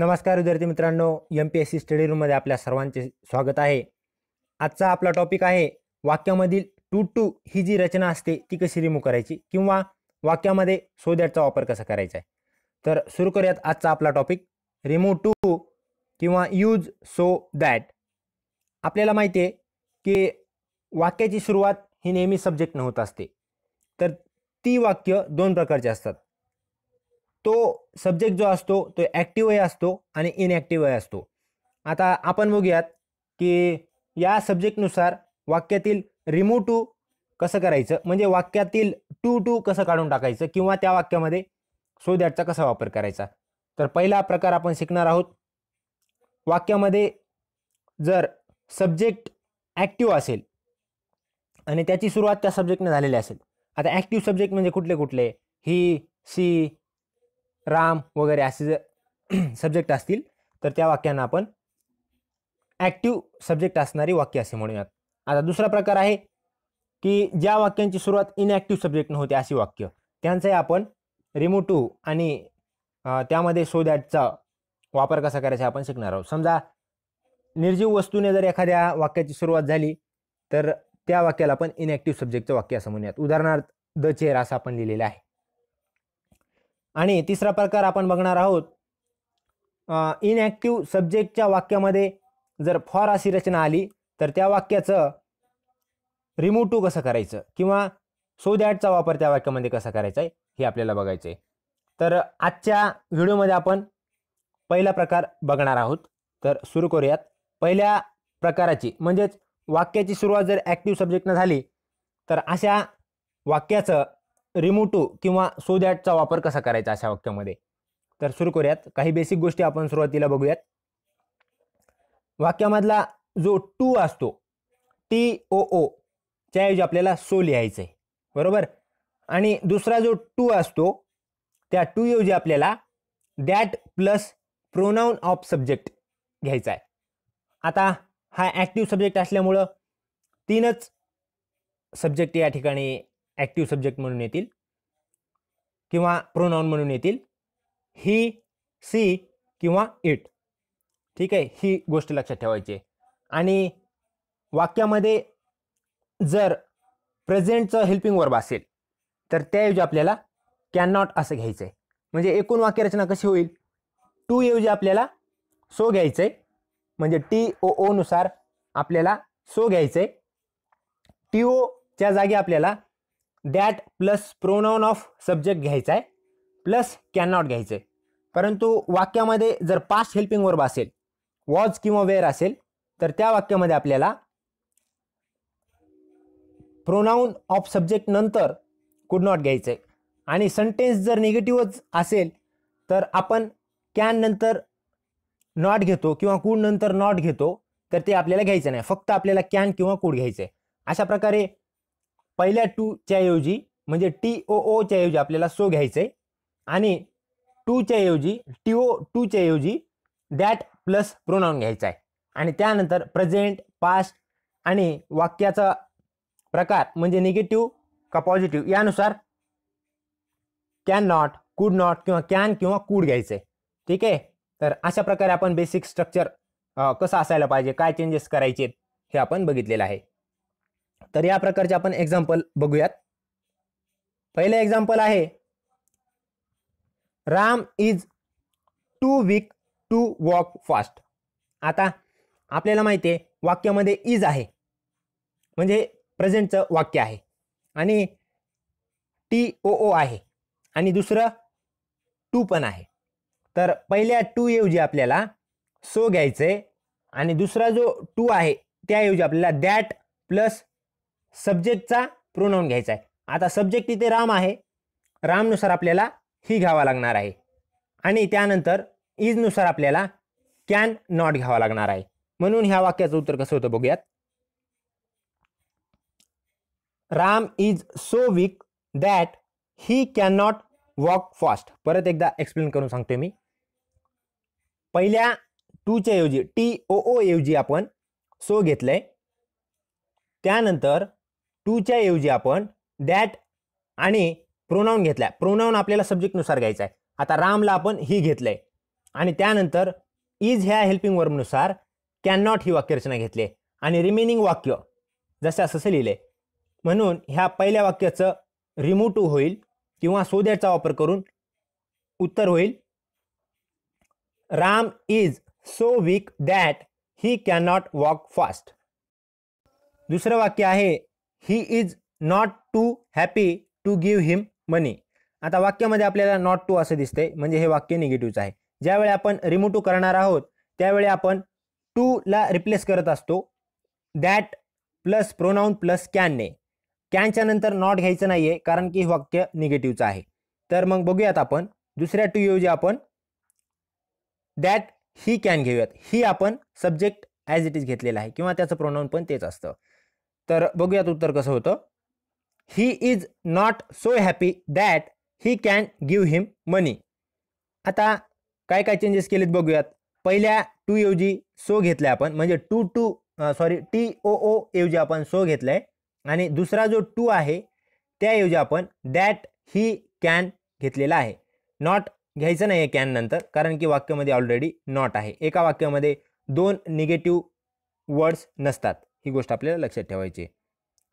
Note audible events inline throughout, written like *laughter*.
नमस्कार विद्यार्थी मित्रांनो M P S C study रूममध्ये आपल्या सर्वांचे स्वागत आहे आजचा आपला टॉपिक आहे वाक्यामधील टू टू ही जी रचना असते ती कशी रिमूव्ह करायची किंवा वाक्यामध्ये सो दॅटचा वापर कसा करायचा आहे तर सुरू करूयात आजचा आपला टॉपिक रिमूव्ह टू किंवा यूज सो दॅट आपल्याला माहिती आहे की वाक्याची सुरुवात ही नेहमी सब्जेक्ट होत असते तर ती वाक्य दोन प्रकारची असतात तो सब्जेक्ट जो असतो तो ॲक्टिवही असतो आणि इनॲक्टिवही असतो आता आपण बघूयात की या सब्जेक्टनुसार वाक्यातील रिमूव्ह टू कसं करायचं म्हणजे वाक्यातील टू टू कसं काढून टाकायचं किंवा त्या वाक्यामध्ये सो दॅटचा कसा वापर करायचा तर पहिला प्रकार आपण शिकणार आहोत वाक्यामध्ये जर सब्जेक्ट ॲक्टिव्ह असेल आणि त्याची सुरुवात त्या सब्जेक्टने झालेली असेल आता ॲक्टिव्ह सब्जेक्ट म्हणजे कुठले कुठले ही सी राम वगैरे असे जर सब्जेक्ट *clears throat* असतील तर त्या वाक्यांना आपण ॲक्टिव्ह सब्जेक्ट असणारी वाक्य असे म्हणूयात आता दुसरा प्रकार आहे की ज्या वाक्यांची सुरुवात इनॲक्टिव्ह सब्जेक्ट होते अशी वाक्य त्यांचाही आपण रिमोटू टू आणि त्यामध्ये सो दॅटचा वापर कसा करायचा आपण शिकणार आहोत समजा निर्जीव वस्तूने जर एखाद्या वाक्याची सुरुवात झाली तर त्या वाक्याला आपण इनॲक्टिव्ह सब्जेक्टचं वाक्य असं म्हणूयात उदाहरणार्थ द चेअर असं आपण लिहिलेलं आहे आणि तिसरा प्रकार आपण बघणार आहोत इनॲक्टिव्ह सब्जेक्टच्या वाक्यामध्ये जर फॉर अशी रचना आली तर त्या वाक्याचं रिमूव्ह टू कसं करायचं किंवा सो दॅटचा वापर त्या वाक्यामध्ये कसा करायचा आहे हे आपल्याला बघायचं आहे तर आजच्या व्हिडिओमध्ये आपण पहिला प्रकार बघणार आहोत तर सुरू करूयात पहिल्या प्रकाराची म्हणजेच वाक्याची सुरुवात जर ॲक्टिव्ह सब्जेक्टनं झाली तर अशा वाक्याचं रिमोटो किंवा सो दॅटचा वापर कसा करायचा अशा वाक्यामध्ये तर सुरू करूयात काही बेसिक गोष्टी आपण सुरुवातीला बघूयात वाक्यामधला जो टू असतो टी ओ ओ त्याऐवजी आपल्याला सो लिहायचं आहे बरोबर आणि दुसरा जो टू असतो त्या टू ऐवजी आपल्याला that plus pronoun of subject घ्यायचा आहे आता हा ॲक्टिव्ह सब्जेक्ट असल्यामुळं तीनच सब्जेक्ट या ठिकाणी ॲक्टिव्ह सब्जेक्ट म्हणून येतील किंवा प्रोनाऊन म्हणून येतील ही सी किंवा इट ठीक आहे ही गोष्ट लक्षात ठेवायची आणि वाक्यामध्ये जर प्रेझेंटचं हेल्पिंग वर्ब असेल तर त्याऐवजी आपल्याला कॅन नॉट असं घ्यायचं आहे म्हणजे एकूण वाक्यरचना कशी होईल टू ऐवजी आपल्याला सो घ्यायचं आहे म्हणजे टी ओ ओनुसार आपल्याला सो घ्यायचं आहे टी ओच्या जागी आपल्याला that plus pronoun of subject घ्यायचा आहे प्लस कॅनॉट घ्यायचं आहे परंतु वाक्यामध्ये जर पास्ट हेल्पिंग वर्ब असेल वॉज किंवा वेअर असेल तर त्या वाक्यामध्ये आपल्याला प्रोनाऊन ऑफ सब्जेक्ट नंतर कुड नॉट घ्यायचं आहे आणि सेंटेन्स जर निगेटिव्हच असेल तर आपण कॅन नंतर नॉट घेतो किंवा कूड नंतर नॉट घेतो तर ते आपल्याला घ्यायचं नाही फक्त आपल्याला कॅन किंवा कूड घ्यायचं आहे अशा प्रकारे पहिल्या टूच्या ऐवजी म्हणजे टी ओ ओ च्या ऐवजी आपल्याला सो घ्यायचं आहे आणि टूच्या ऐवजी टी ओ टूच्या ऐवजी दॅट प्लस प्रोनाऊन घ्यायचा आहे आणि त्यानंतर प्रेझेंट पास्ट आणि वाक्याचा प्रकार म्हणजे निगेटिव्ह का पॉझिटिव्ह यानुसार कॅन नॉट कुड नॉट किंवा कॅन किंवा कूड घ्यायचं ठीक आहे तर अशा प्रकारे आपण बेसिक स्ट्रक्चर कसं असायला पाहिजे काय चेंजेस करायचे हे आपण बघितलेलं आहे तर या प्रकारचे आपण एक्झाम्पल बघूयात पहिलं एक्झाम्पल आहे Ram is too weak to walk fast आता आपल्याला माहिती आहे वाक्यामध्ये इज आहे म्हणजे प्रेझेंटचं वाक्य आहे आणि टी ओ ओ आहे आणि दुसरं टू पण आहे तर पहिल्या टू ऐवजी आपल्याला सो घ्यायचं आहे आणि दुसरा जो टू आहे त्याऐवजी आपल्याला दॅट प्लस सब्जेक्टचा प्रोनाऊन घ्यायचा आहे आता सब्जेक्ट इथे राम आहे रामनुसार आपल्याला ही घ्यावा लागणार आहे आणि त्यानंतर इजनुसार आपल्याला कॅन नॉट घ्यावा लागणार आहे म्हणून ह्या वाक्याचं उत्तर कसं होतं बघूयात Ram is so weak that he can not walk fast परत एकदा एक्सप्लेन करून सांगतोय मी पहिल्या टूच्या ऐवजी टी ओ ओ ऐवजी आपण सो घेतलंय त्यानंतर टूच्या ऐवजी आपण दॅट आणि प्रोनाऊन घेतलाय प्रोनाऊन आपल्याला सब्जेक्टनुसार घ्यायचा आहे आता रामला आपण ही घेतलंय आणि त्यानंतर इज ह्या हेल्पिंग वर्मनुसार कॅन नॉट ही वाक्यरचना घेतली आहे आणि रिमेनिंग वाक्य जसं असं लिहिलं आहे म्हणून ह्या पहिल्या वाक्याचं रिमू टू होईल किंवा सोद्याचा वापर करून उत्तर होईल Ram is so weak that he can not walk fast दुसरं वाक्य आहे he is not too happy to give him money आता वाक्यामध्ये आपल्याला नॉट टू असं दिसते म्हणजे हे वाक्य निगेटिव्हचं आहे ज्यावेळी आपण रिमू टू करणार आहोत त्यावेळी आपण टूला रिप्लेस करत असतो दॅट प्लस प्रोनाऊन प्लस कॅनने कॅनच्या नंतर नॉट घ्यायचं नाही आहे कारण की वाक्य निगेटिव्हचं आहे तर मग बघूयात आपण दुसऱ्या टू ऐवजी आपण दॅट ही कॅन घेऊयात ही आपण सब्जेक्ट ॲज इट इज घेतलेला आहे किंवा त्याचं प्रोनाऊन पण तेच असतं तर बघूयात उत्तर कसं होतं he is not so happy that he can give him money आता काय काय चेंजेस केलेत बघूयात पहिल्या टू ऐवजी सो घेतलं आपण म्हणजे too too sorry T O O ऐवजी आपण सो घेतलं आहे आणि दुसरा जो टू आहे त्याऐवजी आपण दॅट ही कॅन घेतलेला आहे नॉट घ्यायचं नाही आहे कॅन नंतर कारण की वाक्यामध्ये ऑलरेडी नॉट आहे एका वाक्यामध्ये दोन निगेटिव्ह वर्ड्स नसतात ही गोष्ट आपल्याला लक्षात ठेवायची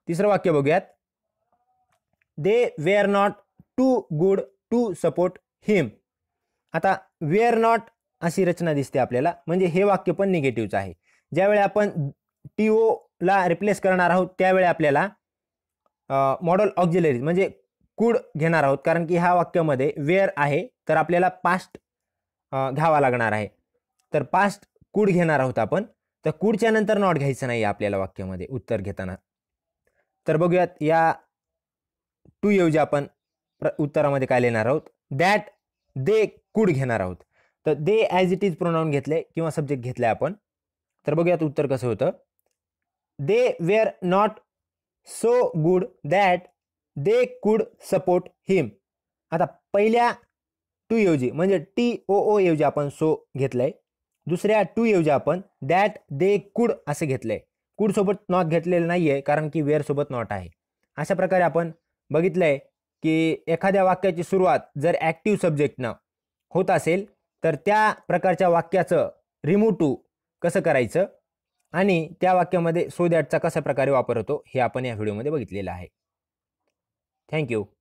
तिसरं वाक्य बघूयात they were not too good to support him आता वेअर नॉट अशी रचना दिसते आपल्याला म्हणजे हे वाक्य पण निगेटिव्हचं आहे ज्यावेळी आपण टी ओला रिप्लेस करणार आहोत त्यावेळी आपल्याला मॉडल ऑक्झिलरीज म्हणजे कुड घेणार आहोत कारण की ह्या वाक्यामध्ये वेअर आहे तर आपल्याला पास्ट घ्यावा लागणार आहे तर पास्ट कुड घेणार आहोत आपण तर कुडच्या नंतर नॉट घ्यायचं नाही आपल्याला वाक्यामध्ये उत्तर घेताना तर बघूयात या टू ऐवजी आपण उत्तरामध्ये काय लिहिणार आहोत दॅट दे कुड घेणार आहोत तर they as it is pronoun घेतले किंवा सब्जेक्ट घेतले आपण तर बघूयात उत्तर कसं होतं they were not so good that they could support him आता पहिल्या टू ऐवजी म्हणजे टी ओ ओ ऐवजी आपण सो घेतलं आहे दुसऱ्या टू ऐवजी आपण दॅट दे कुड असं घेतलं आहे कुडसोबत नॉट घेतलेलं नाही आहे कारण की वेअरसोबत नॉट आहे अशा प्रकारे आपण बघितलं आहे की एखाद्या वाक्याची सुरुवात जर ॲक्टिव्ह सब्जेक्टनं होत असेल तर त्या प्रकारच्या वाक्याचं रिमूव टू कसं करायचं आणि त्या वाक्यामध्ये सो दॅटचा कशा प्रकारे वापर होतो हे आपण या व्हिडिओमध्ये बघितलेलं आहे थँक्यू